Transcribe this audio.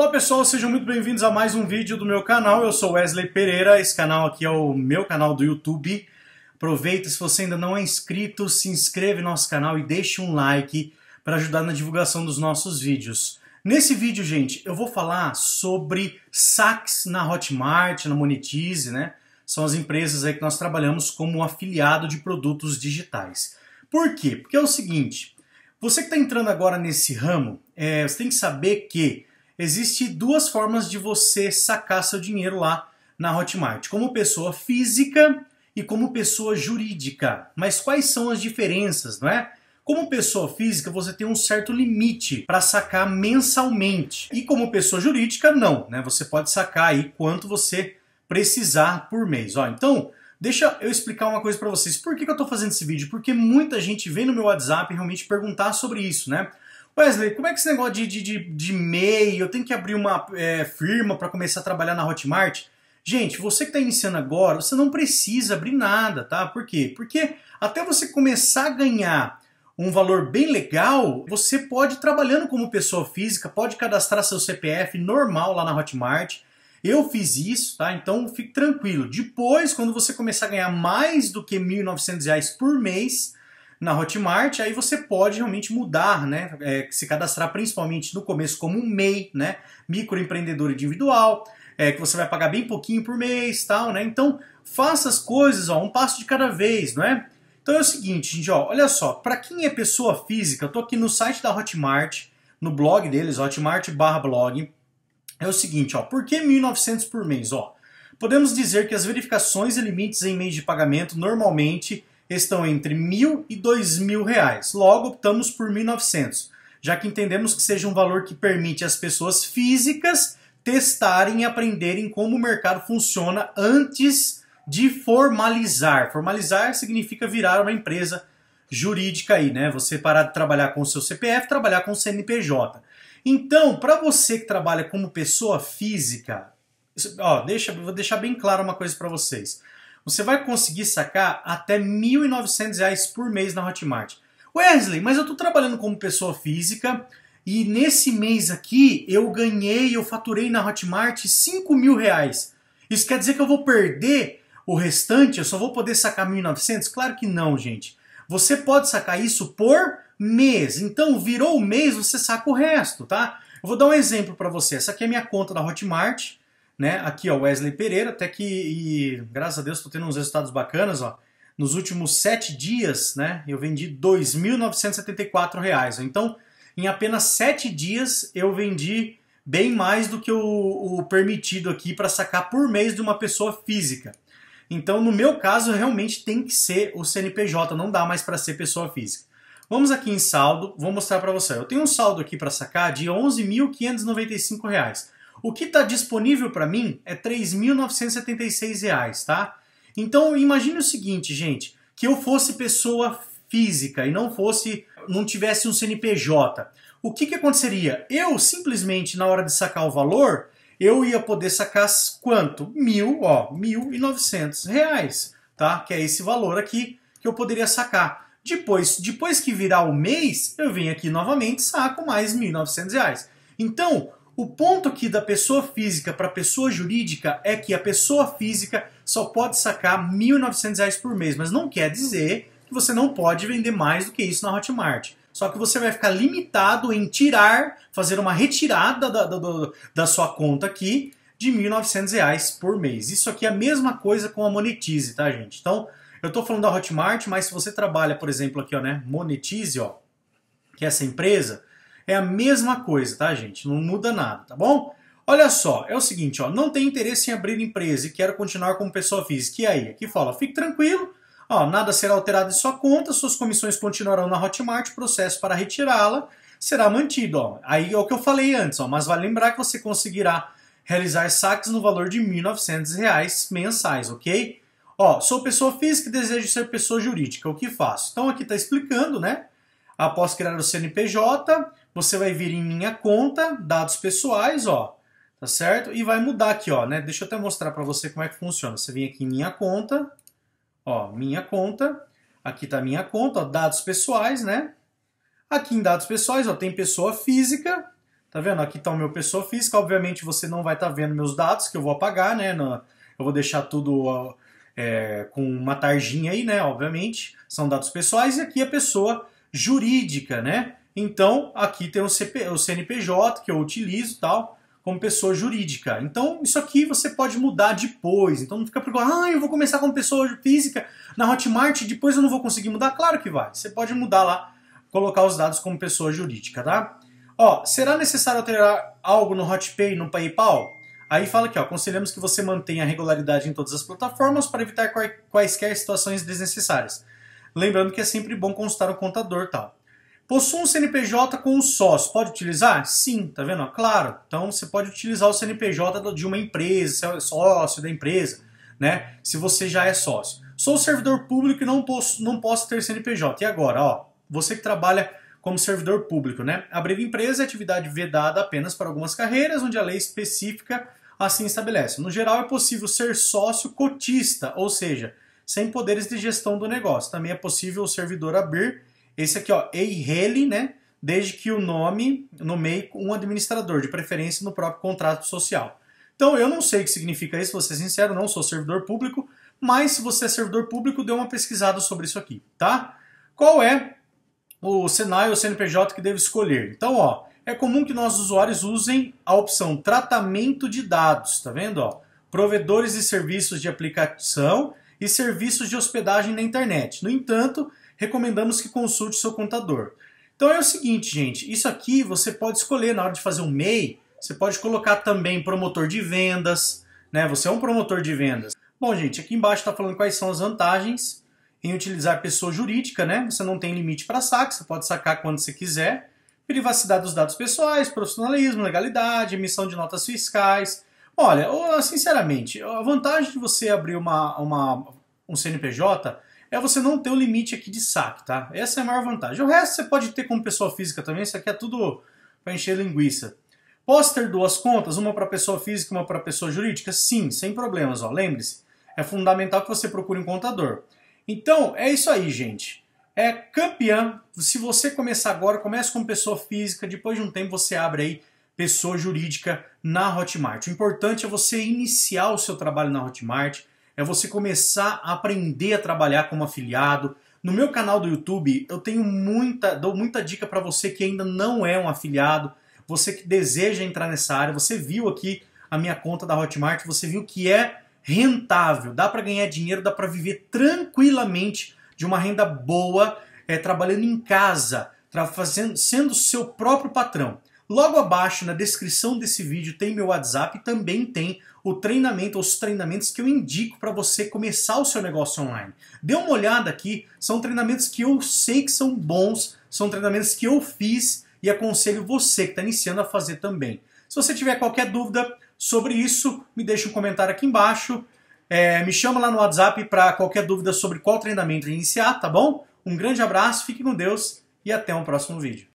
Olá pessoal, sejam muito bem-vindos a mais um vídeo do meu canal. Eu sou Wesley Pereira, esse canal aqui é o meu canal do YouTube. Aproveita, se você ainda não é inscrito, se inscreve no nosso canal e deixe um like para ajudar na divulgação dos nossos vídeos. Nesse vídeo, gente, eu vou falar sobre saques na Hotmart, na Monetize, né? São as empresas aí que nós trabalhamos como afiliado de produtos digitais. Por quê? Porque é o seguinte, você que está entrando agora nesse ramo, é, você tem que saber que Existem duas formas de você sacar seu dinheiro lá na Hotmart, como pessoa física e como pessoa jurídica. Mas quais são as diferenças, não é? Como pessoa física, você tem um certo limite para sacar mensalmente. E como pessoa jurídica, não, né? Você pode sacar aí quanto você precisar por mês. Ó, então, deixa eu explicar uma coisa para vocês. Por que, que eu estou fazendo esse vídeo? Porque muita gente vem no meu WhatsApp realmente perguntar sobre isso, né? Wesley, como é que esse negócio de, de, de, de MEI, eu tenho que abrir uma é, firma para começar a trabalhar na Hotmart? Gente, você que está iniciando agora, você não precisa abrir nada, tá? Por quê? Porque até você começar a ganhar um valor bem legal, você pode trabalhando como pessoa física, pode cadastrar seu CPF normal lá na Hotmart. Eu fiz isso, tá? Então fique tranquilo. Depois, quando você começar a ganhar mais do que R$ 1.900 por mês, na Hotmart, aí você pode realmente mudar, né? É, se cadastrar principalmente no começo como um MEI, né? Microempreendedor individual, é, que você vai pagar bem pouquinho por mês, tal, né? Então faça as coisas, ó, um passo de cada vez, não é? Então é o seguinte, gente, ó, olha só, para quem é pessoa física, eu tô aqui no site da Hotmart, no blog deles, hotmart/blog. É o seguinte, ó, por que 1.900 por mês, ó? Podemos dizer que as verificações e limites em meios de pagamento normalmente estão entre mil e dois mil reais. Logo, optamos por 1.900, já que entendemos que seja um valor que permite às pessoas físicas testarem e aprenderem como o mercado funciona antes de formalizar. Formalizar significa virar uma empresa jurídica aí, né? Você parar de trabalhar com o seu CPF, trabalhar com o CNPJ. Então, para você que trabalha como pessoa física, ó, deixa, vou deixar bem claro uma coisa para vocês você vai conseguir sacar até R$ 1.900 por mês na Hotmart. Wesley, mas eu estou trabalhando como pessoa física e nesse mês aqui eu ganhei, eu faturei na Hotmart R$ 5.000. Isso quer dizer que eu vou perder o restante? Eu só vou poder sacar R$ 1.900? Claro que não, gente. Você pode sacar isso por mês. Então, virou o mês, você saca o resto, tá? Eu vou dar um exemplo para você. Essa aqui é a minha conta da Hotmart né? Aqui, ó, Wesley Pereira, até que, e, graças a Deus, estou tendo uns resultados bacanas, ó. Nos últimos sete dias, né, eu vendi R$ 2.974. Então, em apenas sete dias, eu vendi bem mais do que o, o permitido aqui para sacar por mês de uma pessoa física. Então, no meu caso, realmente tem que ser o CNPJ, não dá mais para ser pessoa física. Vamos aqui em saldo, vou mostrar para você. Eu tenho um saldo aqui para sacar de R$ 11.595. O que está disponível para mim é R$ reais, tá? Então imagine o seguinte, gente, que eu fosse pessoa física e não fosse, não tivesse um CNPJ. O que, que aconteceria? Eu simplesmente na hora de sacar o valor, eu ia poder sacar quanto? Mil, ó, mil e novecentos reais, tá? Que é esse valor aqui que eu poderia sacar. Depois, depois que virar o mês, eu venho aqui novamente saco mais mil novecentos reais. Então, o ponto aqui da pessoa física para a pessoa jurídica é que a pessoa física só pode sacar R$ 1.900 por mês, mas não quer dizer que você não pode vender mais do que isso na Hotmart. Só que você vai ficar limitado em tirar, fazer uma retirada da, da, da, da sua conta aqui de R$ 1.900 por mês. Isso aqui é a mesma coisa com a Monetize, tá, gente? Então, eu estou falando da Hotmart, mas se você trabalha, por exemplo, aqui, ó, né, Monetize, ó, que é essa empresa, é a mesma coisa, tá, gente? Não muda nada, tá bom? Olha só, é o seguinte, ó, não tem interesse em abrir empresa e quero continuar como pessoa física. E aí? Aqui fala, fique tranquilo, ó, nada será alterado em sua conta, suas comissões continuarão na Hotmart, processo para retirá-la será mantido. Ó. Aí é o que eu falei antes, ó, mas vale lembrar que você conseguirá realizar saques no valor de R$ 1.900 mensais, ok? Ó, sou pessoa física e desejo ser pessoa jurídica, o que faço? Então aqui está explicando, né? Após criar o CNPJ, você vai vir em minha conta, dados pessoais, ó, tá certo? E vai mudar aqui, ó, né? Deixa eu até mostrar para você como é que funciona. Você vem aqui em minha conta, ó, minha conta, aqui tá minha conta, ó, dados pessoais, né? Aqui em dados pessoais, ó, tem pessoa física, tá vendo? Aqui tá o meu pessoa física, obviamente você não vai estar tá vendo meus dados, que eu vou apagar, né? eu vou deixar tudo ó, é, com uma tarjinha aí, né? Obviamente, são dados pessoais e aqui a é pessoa jurídica, né? Então, aqui tem o, CP, o CNPJ que eu utilizo tal, como pessoa jurídica. Então, isso aqui você pode mudar depois. Então, não fica preocupado, ah, eu vou começar como pessoa física na Hotmart, e depois eu não vou conseguir mudar. Claro que vai. Você pode mudar lá, colocar os dados como pessoa jurídica, tá? Ó, será necessário alterar algo no HotPay, no PayPal? Aí fala aqui, ó, aconselhamos que você mantenha a regularidade em todas as plataformas para evitar quaisquer situações desnecessárias. Lembrando que é sempre bom consultar o contador tal. Possui um CNPJ com um sócio, pode utilizar? Sim, tá vendo? Claro. Então você pode utilizar o CNPJ de uma empresa, se é sócio da empresa, né? Se você já é sócio. Sou servidor público e não posso, não posso ter CNPJ. E agora, ó, você que trabalha como servidor público, né? Abrir empresa é atividade vedada apenas para algumas carreiras onde a lei específica assim estabelece. No geral, é possível ser sócio cotista, ou seja, sem poderes de gestão do negócio. Também é possível o servidor abrir esse aqui, ó, Eireli, né? Desde que o nome nomeie um administrador, de preferência no próprio contrato social. Então, eu não sei o que significa isso, vou ser sincero, não sou servidor público, mas se você é servidor público, dê uma pesquisada sobre isso aqui, tá? Qual é o Senai ou CNPJ que deve escolher? Então, ó, é comum que nós usuários usem a opção tratamento de dados, tá vendo, ó? Provedores de serviços de aplicação e serviços de hospedagem na internet. No entanto, recomendamos que consulte seu contador. Então é o seguinte, gente, isso aqui você pode escolher na hora de fazer um MEI, você pode colocar também promotor de vendas, né? Você é um promotor de vendas. Bom, gente, aqui embaixo está falando quais são as vantagens em utilizar pessoa jurídica, né? Você não tem limite para saque, você pode sacar quando você quiser. Privacidade dos dados pessoais, profissionalismo, legalidade, emissão de notas fiscais. Olha, sinceramente, a vantagem de você abrir uma, uma um CNPJ é você não ter o limite aqui de saque, tá? Essa é a maior vantagem. O resto você pode ter como pessoa física também, isso aqui é tudo para encher linguiça. Posso ter duas contas, uma para pessoa física e uma para pessoa jurídica? Sim, sem problemas, ó. Lembre-se, é fundamental que você procure um contador. Então, é isso aí, gente. É campeã. Se você começar agora, comece com pessoa física, depois de um tempo você abre aí pessoa jurídica na Hotmart. O importante é você iniciar o seu trabalho na Hotmart, é você começar a aprender a trabalhar como afiliado. No meu canal do YouTube, eu tenho muita, dou muita dica para você que ainda não é um afiliado, você que deseja entrar nessa área. Você viu aqui a minha conta da Hotmart, você viu que é rentável, dá para ganhar dinheiro, dá para viver tranquilamente de uma renda boa, é, trabalhando em casa, fazendo, sendo seu próprio patrão. Logo abaixo, na descrição desse vídeo, tem meu WhatsApp e também tem o treinamento, os treinamentos que eu indico para você começar o seu negócio online. Dê uma olhada aqui, são treinamentos que eu sei que são bons, são treinamentos que eu fiz e aconselho você que está iniciando a fazer também. Se você tiver qualquer dúvida sobre isso, me deixa um comentário aqui embaixo. É, me chama lá no WhatsApp para qualquer dúvida sobre qual treinamento iniciar, tá bom? Um grande abraço, fique com Deus e até o um próximo vídeo.